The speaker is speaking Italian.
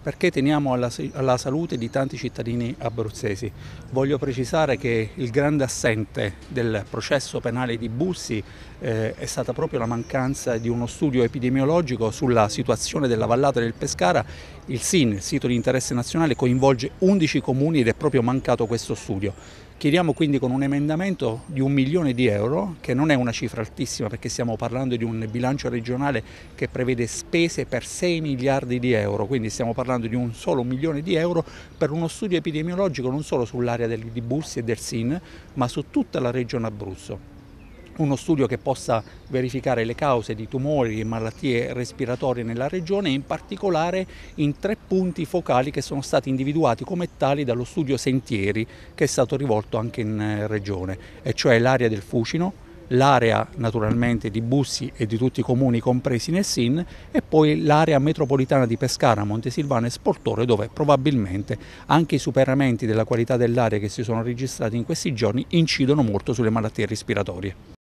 perché teniamo alla, alla, salute di tanti cittadini abruzzesi. Voglio precisare che il grande assente del processo penale di Bussi eh, è stata proprio la mancanza di uno studio epidemiologico sulla situazione della vallata del Pescara. Il SIN, il sito di interesse nazionale, coinvolge 11 comuni ed è proprio mancato questo studio. Chiediamo quindi con un emendamento di un milione di euro, che non è una cifra altissima perché stiamo parlando di un bilancio regionale che prevede spese per 6 miliardi di euro, quindi stiamo parlando parlando di un solo milione di euro per uno studio epidemiologico non solo sull'area di Bursi e del Sin, ma su tutta la regione Abruzzo uno studio che possa verificare le cause di tumori e malattie respiratorie nella regione e in particolare in tre punti focali che sono stati individuati come tali dallo studio Sentieri che è stato rivolto anche in eh, regione, e cioè l'area del Fucino, l'area naturalmente di Bussi e di tutti i comuni compresi nel SIN e poi l'area metropolitana di Pescara, Montesilvano e Sportore dove probabilmente anche i superamenti della qualità dell'aria che si sono registrati in questi giorni incidono molto sulle malattie respiratorie.